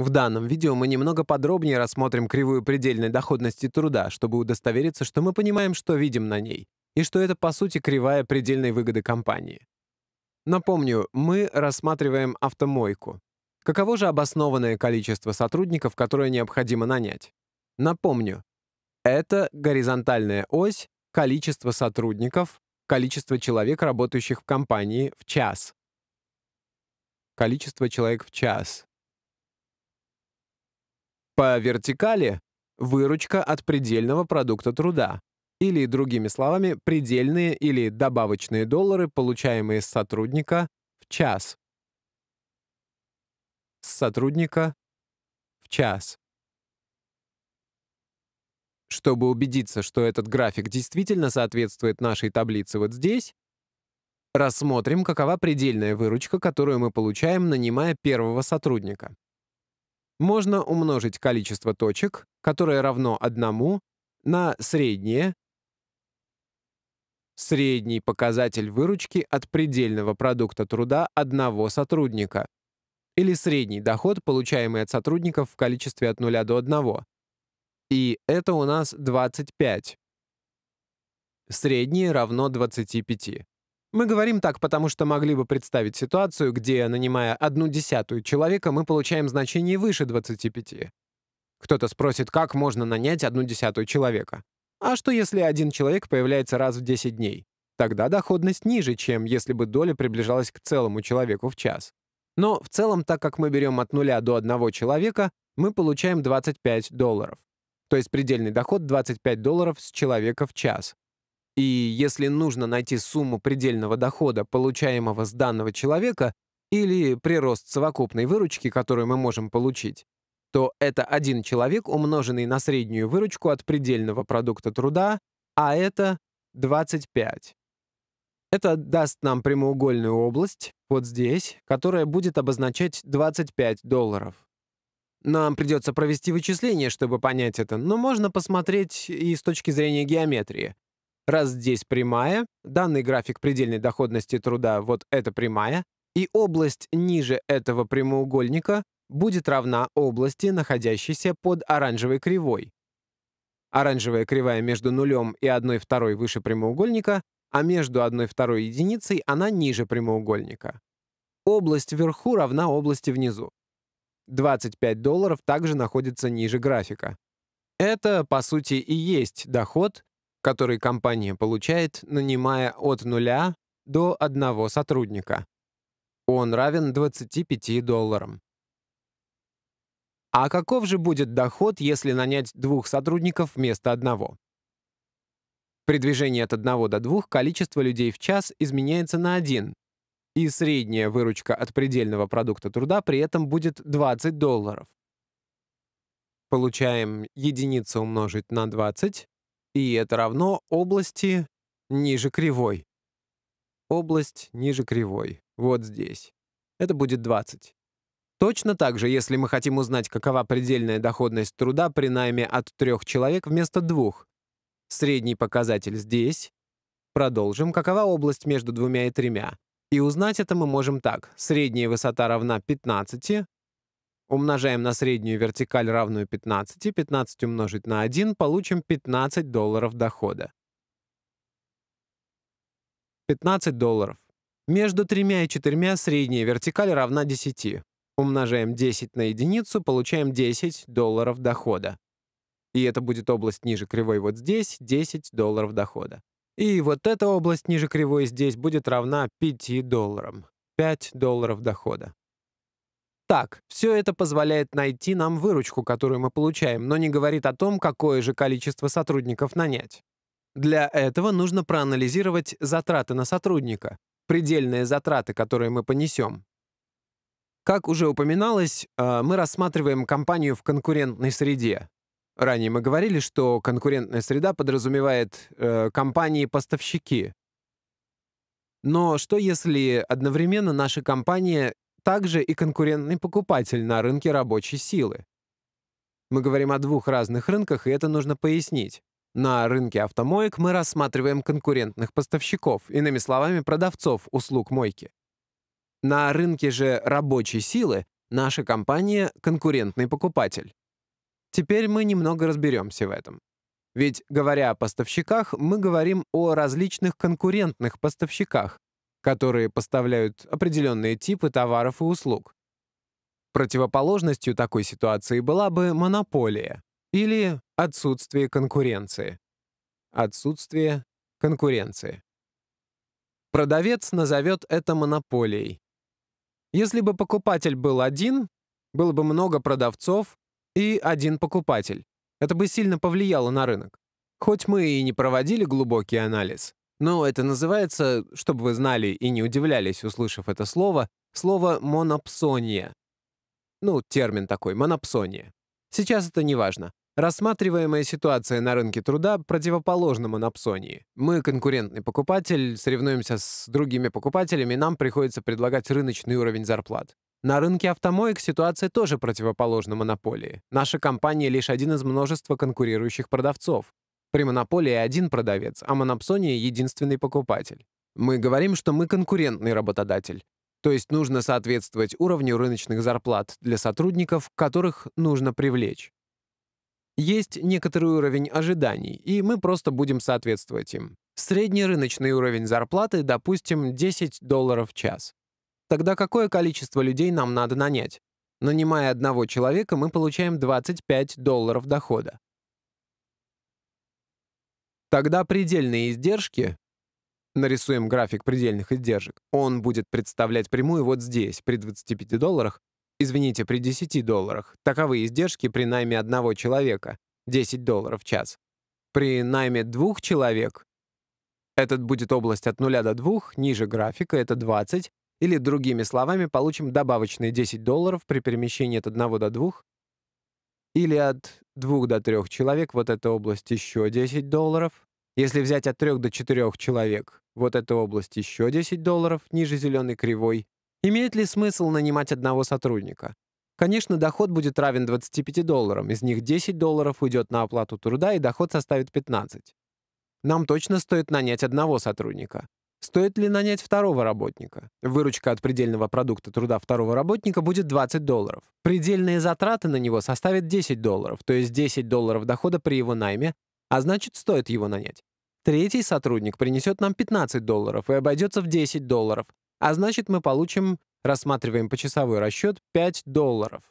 В данном видео мы немного подробнее рассмотрим кривую предельной доходности труда, чтобы удостовериться, что мы понимаем, что видим на ней, и что это, по сути, кривая предельной выгоды компании. Напомню, мы рассматриваем автомойку. Каково же обоснованное количество сотрудников, которое необходимо нанять? Напомню, это горизонтальная ось количество сотрудников, количество человек, работающих в компании в час. Количество человек в час по вертикали — выручка от предельного продукта труда, или, другими словами, предельные или добавочные доллары, получаемые с сотрудника в час. С сотрудника в час. Чтобы убедиться, что этот график действительно соответствует нашей таблице вот здесь, рассмотрим, какова предельная выручка, которую мы получаем, нанимая первого сотрудника можно умножить количество точек, которое равно одному, на среднее, средний показатель выручки от предельного продукта труда одного сотрудника, или средний доход, получаемый от сотрудников в количестве от 0 до 1. И это у нас 25. Среднее равно 25. Мы говорим так, потому что могли бы представить ситуацию, где, нанимая одну десятую человека, мы получаем значение выше 25. Кто-то спросит, как можно нанять одну десятую человека. А что, если один человек появляется раз в 10 дней? Тогда доходность ниже, чем если бы доля приближалась к целому человеку в час. Но в целом, так как мы берем от нуля до одного человека, мы получаем 25 долларов. То есть предельный доход 25 долларов с человека в час. И если нужно найти сумму предельного дохода, получаемого с данного человека, или прирост совокупной выручки, которую мы можем получить, то это один человек, умноженный на среднюю выручку от предельного продукта труда, а это 25. Это даст нам прямоугольную область, вот здесь, которая будет обозначать 25 долларов. Нам придется провести вычисление, чтобы понять это, но можно посмотреть и с точки зрения геометрии. Раз здесь прямая, данный график предельной доходности труда, вот эта прямая, и область ниже этого прямоугольника будет равна области, находящейся под оранжевой кривой. Оранжевая кривая между нулем и 1 второй выше прямоугольника, а между 1 второй единицей она ниже прямоугольника. Область вверху равна области внизу. 25 долларов также находится ниже графика. Это, по сути, и есть доход, который компания получает, нанимая от нуля до одного сотрудника. Он равен 25 долларам. А каков же будет доход, если нанять двух сотрудников вместо одного? При движении от 1 до 2 количество людей в час изменяется на 1, и средняя выручка от предельного продукта труда при этом будет 20 долларов. Получаем единицу умножить на 20 и это равно области ниже кривой. Область ниже кривой, вот здесь. Это будет 20. Точно так же, если мы хотим узнать, какова предельная доходность труда при найме от трех человек вместо двух. Средний показатель здесь. Продолжим, какова область между двумя и тремя. И узнать это мы можем так. Средняя высота равна 15, Умножаем на среднюю вертикаль, равную 15. 15 умножить на 1, получим 15 долларов дохода. 15 долларов. Между тремя и четырьмя средняя вертикаль равна 10. Умножаем 10 на единицу, получаем 10 долларов дохода. И это будет область ниже кривой вот здесь, 10 долларов дохода. И вот эта область ниже кривой здесь будет равна 5 долларам, 5 долларов дохода. Так, все это позволяет найти нам выручку, которую мы получаем, но не говорит о том, какое же количество сотрудников нанять. Для этого нужно проанализировать затраты на сотрудника, предельные затраты, которые мы понесем. Как уже упоминалось, э, мы рассматриваем компанию в конкурентной среде. Ранее мы говорили, что конкурентная среда подразумевает э, компании-поставщики. Но что если одновременно наша компания также и конкурентный покупатель на рынке рабочей силы. Мы говорим о двух разных рынках, и это нужно пояснить. На рынке автомоек мы рассматриваем конкурентных поставщиков, иными словами, продавцов услуг мойки. На рынке же рабочей силы наша компания — конкурентный покупатель. Теперь мы немного разберемся в этом. Ведь, говоря о поставщиках, мы говорим о различных конкурентных поставщиках, которые поставляют определенные типы товаров и услуг. Противоположностью такой ситуации была бы монополия или отсутствие конкуренции. Отсутствие конкуренции. Продавец назовет это монополией. Если бы покупатель был один, было бы много продавцов и один покупатель. Это бы сильно повлияло на рынок. Хоть мы и не проводили глубокий анализ, ну, это называется, чтобы вы знали и не удивлялись, услышав это слово, слово «монопсония». Ну, термин такой, монопсония. Сейчас это не важно. Рассматриваемая ситуация на рынке труда противоположна монопсонии. Мы конкурентный покупатель, соревнуемся с другими покупателями, нам приходится предлагать рыночный уровень зарплат. На рынке автомоек ситуация тоже противоположна монополии. Наша компания лишь один из множества конкурирующих продавцов. При монополии один продавец, а монопсония — единственный покупатель. Мы говорим, что мы конкурентный работодатель. То есть нужно соответствовать уровню рыночных зарплат для сотрудников, которых нужно привлечь. Есть некоторый уровень ожиданий, и мы просто будем соответствовать им. Средний рыночный уровень зарплаты, допустим, 10 долларов в час. Тогда какое количество людей нам надо нанять? Нанимая одного человека, мы получаем 25 долларов дохода. Тогда предельные издержки, нарисуем график предельных издержек, он будет представлять прямую вот здесь, при 25 долларах, извините, при 10 долларах. Таковы издержки при найме одного человека, 10 долларов в час. При найме двух человек, этот будет область от 0 до 2, ниже графика, это 20, или, другими словами, получим добавочные 10 долларов при перемещении от 1 до 2 или от Двух до трех человек, вот эта область еще 10 долларов. Если взять от трех до четырех человек, вот эта область еще 10 долларов, ниже зеленой кривой. Имеет ли смысл нанимать одного сотрудника? Конечно, доход будет равен 25 долларам, из них 10 долларов уйдет на оплату труда, и доход составит 15. Нам точно стоит нанять одного сотрудника. Стоит ли нанять второго работника? Выручка от предельного продукта труда второго работника будет 20 долларов. Предельные затраты на него составят 10 долларов, то есть 10 долларов дохода при его найме, а значит, стоит его нанять. Третий сотрудник принесет нам 15 долларов и обойдется в 10 долларов, а значит, мы получим, рассматриваем почасовой расчет, 5 долларов.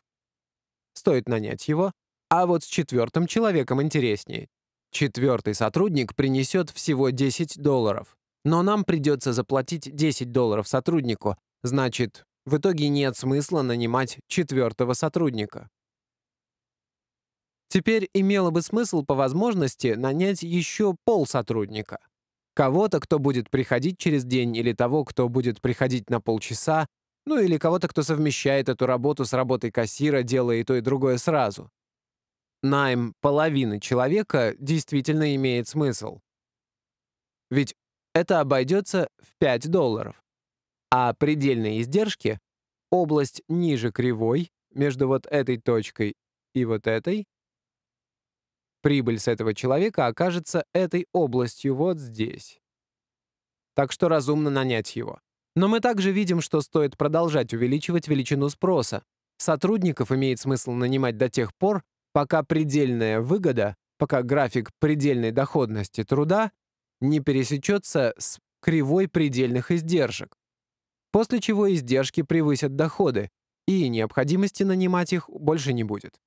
Стоит нанять его, а вот с четвертым человеком интереснее. Четвертый сотрудник принесет всего 10 долларов. Но нам придется заплатить 10 долларов сотруднику, значит, в итоге нет смысла нанимать четвертого сотрудника. Теперь имело бы смысл по возможности нанять еще полсотрудника. Кого-то, кто будет приходить через день, или того, кто будет приходить на полчаса, ну или кого-то, кто совмещает эту работу с работой кассира, делая и то, и другое сразу. Найм половины человека действительно имеет смысл. Ведь это обойдется в 5 долларов. А предельные издержки — область ниже кривой, между вот этой точкой и вот этой. Прибыль с этого человека окажется этой областью вот здесь. Так что разумно нанять его. Но мы также видим, что стоит продолжать увеличивать величину спроса. Сотрудников имеет смысл нанимать до тех пор, пока предельная выгода, пока график предельной доходности труда не пересечется с кривой предельных издержек, после чего издержки превысят доходы, и необходимости нанимать их больше не будет.